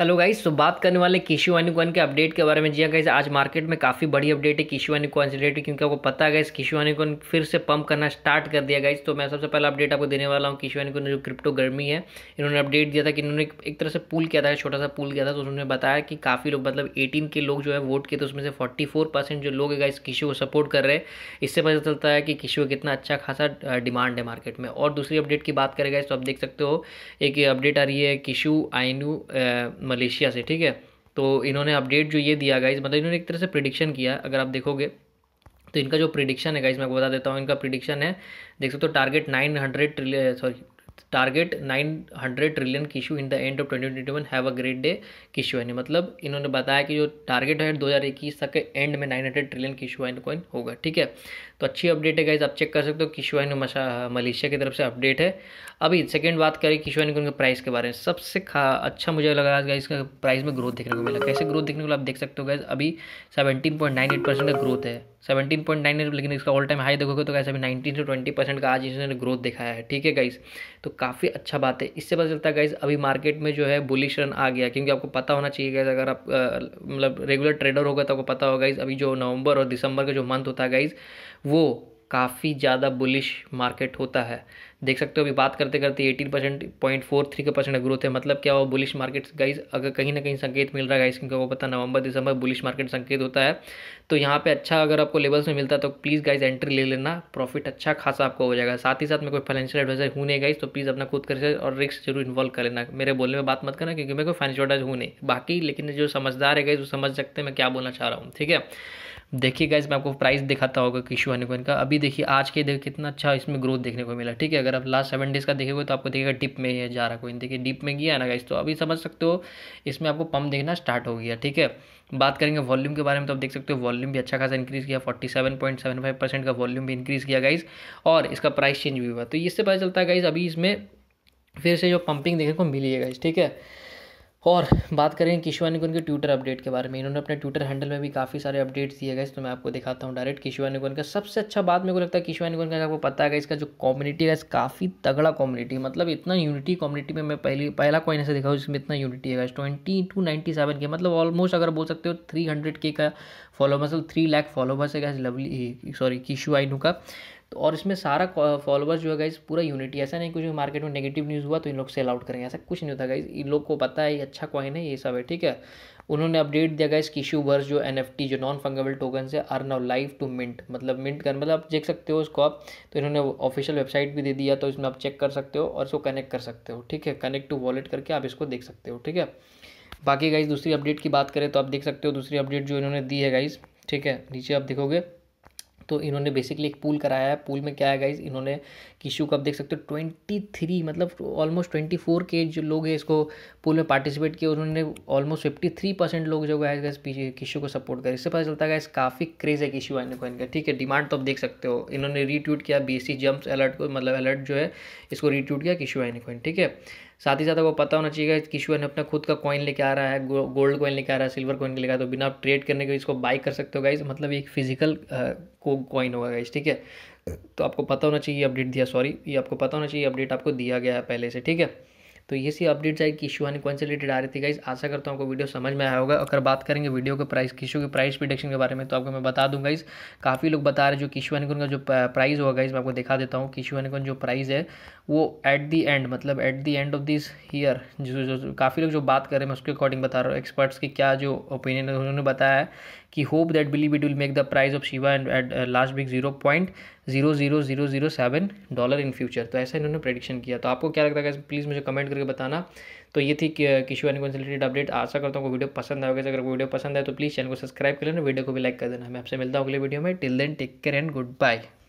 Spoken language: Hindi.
हेलो गाइस तो बात करने वाले किशु अनुकॉन के अपडेट के बारे में जी गाइस हाँ आज मार्केट में काफ़ी बड़ी अपडेट है किशु अनुकॉन से रिलेटेड क्योंकि आपको पता है गाइस किशु अनुकॉन फिर से पंप करना स्टार्ट कर दिया गाइस तो मैं सबसे पहला अपडेट आपको देने वाला हूँ किशु अनुकॉन जो क्रिप्टो गर्मी है इन्होंने अपडेट दिया था कि इन्होंने एक तरह से पुल किया था छोटा सा पुल किया था तो उन्होंने बताया कि काफ़ी लोग मतलब एटीन के लोग जो है वोट किए थे तो उसमें से फोर्टी जो लोग है गाइस किशो को सपोर्ट कर रहे हैं इससे पता चलता है कि का कितना अच्छा खासा डिमांड है मार्केट में और दूसरी अपडेट की बात करें गाइस तो आप देख सकते हो एक अपडेट आ रही है किशू आइनू मलेशिया से ठीक है तो इन्होंने अपडेट जो ये दिया गाइज मतलब इन्होंने एक तरह से प्रिडिक्शन किया अगर आप देखोगे तो इनका जो प्रिडिक्शन है गाइज मैं बता देता हूँ इनका प्रिडिक्शन है देख सकते हो तो target nine hundred trillion sorry target 900 trillion की इशू in the end of 2021 have a great day Kishu है मतलब इन्होंने बताया कि जो टारगेट है 2021 तक के एंड में 900 ट्रिलियन किशू आइन इन होगा ठीक है तो अच्छी अपडेट है गाइज आप चेक कर सकते हो किशू एन मलेशिया की तरफ से अपडेट है अभी सेकेंड बात करें किशू आइन के प्राइस के बारे में सबसे खा अच्छा मुझे लगा गया का प्राइस में ग्रोथ देखने को मिला कैसे ग्रोथ देखने को आप देख सकते हो गाइज अभी सेवेंटीन का ग्रोथ है सेवेंटीन पॉइंट नाइन लेकिन इसका ऑल टाइम हाई देखोगे तो कैसे अभी नाइनटीन से ट्वेंटी परसेंट का आज इसने ग्रोथ दिखाया है ठीक है गाइस तो काफ़ी अच्छा बात है इससे पता चलता है गाइज अभी मार्केट में जो है बुलिश रन आ गया क्योंकि आपको पता होना चाहिए गाइज अगर आप मतलब रेगुलर ट्रेडर होगा तो आपको पता होगा गाइज अभी जो नवंबर और दिसंबर का जो मंथ होता है गाइज वो काफ़ी ज़्यादा बुलिश मार्केट होता है देख सकते हो अभी बात करते करते eighteen percent point four three का परसेंट ग्रोथ है मतलब क्या वो बुलिश मार्केट गाइस अगर कहीं ना कहीं संकेत मिल रहा है गाइस क्योंकि वो पता नवंबर दिसंबर बुलिश मार्केट संकेत होता है तो यहाँ पे अच्छा अगर आपको लेवल्स में मिलता है तो प्लीज़ गाइज एंट्री ले लेना प्रॉफिट अच्छा खासा आपको हो जाएगा साथ ही साथ में कोई फाइनेंशियल एडवाइजर हूँ नहीं गाइज तो प्लीज़ अपना खुद कर और रिस्क जरूर इन्वॉल्व कर लेना मेरे बोलने में बात मत करना क्योंकि मैं कोई फाइनेंशियल एडवाइजर हूँ नहीं बाकी लेकिन जो समझदार है गाइज वो समझ सकते हैं मैं क्या बोलना चाह रहा हूँ ठीक है देखिए गाइज मैं आपको प्राइस दिखाता होगा किशु को का अभी देखिए आज के देखिए कितना अच्छा इसमें ग्रोथ देखने को मिला ठीक है अगर अगर आप लास्ट सेवन डेज़ का देखेंगे तो आपको देखेगा डिप में ये जा रहा कोई देखिए डिप में गया ना गाइस तो अभी समझ सकते हो इसमें आपको पम्प देखना स्टार्ट हो गया ठीक है बात करेंगे वॉल्यूम के बारे में तो आप देख सकते हो वॉल्यूम भी अच्छा खासा इंक्रीज़ किया फाइव परसेंट का वॉल्यूम भी इंक्रीज़ किया गाइस और इसका प्राइस चेंज भी हुआ तो इससे पता चलता है गाइस अभी इसमें फिर से जो पंपिंग देखने को मिली है गाइस ठीक है और बात करें किशवानी निगुन के ट्विटर अपडेट के बारे में इन्होंने अपने ट्विटर हैंडल में भी काफ़ी सारे अपडेट्स दिए गए तो मैं आपको दिखाता हूँ डायरेक्ट किशवानी निगुन का सबसे अच्छा बात मेरे को लगता है किशवानी निगुन का आपको पता है इसका जो कम्युनिटी है काफ़ी तगड़ा कम्युनिटी मतलब इतना यूनिटी कम्युनिटी में मैं पहली पहला कॉइन ऐसे दिखाऊँ जिसमें इतना यूनिटी है ट्वेंटी टू नाइन्टी सेवन के मतलब ऑलमोस्ट अगर बोल सकते हो थ्री हंड्रेड के का फॉलोवर्स थ्री लैख फॉलोवर्स है लवली सॉरी किशु आइनू का तो और इसमें सारा फॉलोअर्स जो है गाइज पूरा यूनिटी ऐसा नहीं कुछ मार्केट में नेगेटिव न्यूज़ हुआ तो इन लोग सेल आउट करेंगे ऐसा कुछ नहीं होता गाइज इन लोग को पता है ये अच्छा कॉइन है ये सब है ठीक है उन्होंने अपडेट दिया गाइज किशू वर्स जो एन जो नॉन फंगेबल टोकन से earn now live to mint मतलब मिंट कर मतलब आप देख सकते हो इसको आप तो इन्होंने ऑफिशियल वेबसाइट भी दे दिया तो इसमें आप चेक कर सकते हो और इसको कनेक्ट कर सकते हो ठीक है कनेक्ट टू वॉलेट करके आप इसको देख सकते हो ठीक है बाकी गाइज दूसरी अपडेट की बात करें तो आप देख सकते हो दूसरी अपडेट जो इन्होंने दी है गाइज ठीक है नीचे आप देखोगे तो इन्होंने बेसिकली एक पूल कराया है पूल में क्या है गाइज इन्होंने किशू को आप देख सकते हो ट्वेंटी थ्री मतलब ऑलमोस्ट ट्वेंटी फोर के जो लोग हैं इसको पूल में पार्टिसिपेट किया उन्होंने ऑलमोस्ट फिफ्टी थ्री परसेंट लोग जो है गैस किशू को सपोर्ट करें इससे पता चलता है इस काफ़ी क्रेज़ है किशू आने को इनका ठीक है डिमांड तो आप देख सकते हो इन्होंने रीट्यूट किया बी सी जम्प्स अलर्ट को मतलब अलर्ट जो है इसको रीट्वीट किया किशू आने को ठीक है साथ ही साथ आपको पता होना चाहिए कि ने अपना खुद का कॉइन लेके आ रहा है गो, गोल्ड कॉइन लेके आ रहा है सिल्वर कॉइन लेके आ रहा है तो बिना आप ट्रेड करने के इसको बाई कर सकते हो गाइज मतलब एक फिजिकल को कॉइन होगा गाइज ठीक है तो आपको पता होना चाहिए अपडेट दिया सॉरी ये आपको पता होना चाहिए अपडेट आपको दिया गया है पहले से ठीक है तो ये सी अपडेट्स आई कि इशू आने कौन से रिलेटेड आ रही थी गाइज आशा करता हूँ आपको वीडियो समझ में आया होगा अगर बात करेंगे वीडियो के प्राइस किशो के प्राइस प्रिडक्शन के बारे में तो आपको मैं बता दूंगा इस काफ़ी लोग बता रहे जो किशू एनिकॉन का जो प्राइस होगा गाइज मैं आपको दिखा देता हूँ किशू एनिकॉन जो प्राइस है वो एट दी एंड मतलब at the end of this year जो, जो, जो काफ़ी लोग जो बात कर रहे हैं मैं उसके अकॉर्डिंग बता रहा हूँ एक्सपर्ट्स की क्या जो ओपिनियन उन्होंने बताया है की hope that believe it will make the price of Shiba end at last week zero point zero zero zero zero seven dollar in future तो ऐसा इन्होंने प्रडिक्शन किया तो आपको क्या लगता है प्लीज़ मुझे कमेंट करके बताना तो ये थी किशोर को रिलेटेड अपडेट आशा करता हूँ वीडियो पसंद आएगा अगर वीडियो पसंद है तो प्लीज़ चैनल को सब्सक्राइब कर लेना वीडियो को भी लाइक कर देना मैं आपसे मिलता हूँ अगले वीडियो में till then take care and good bye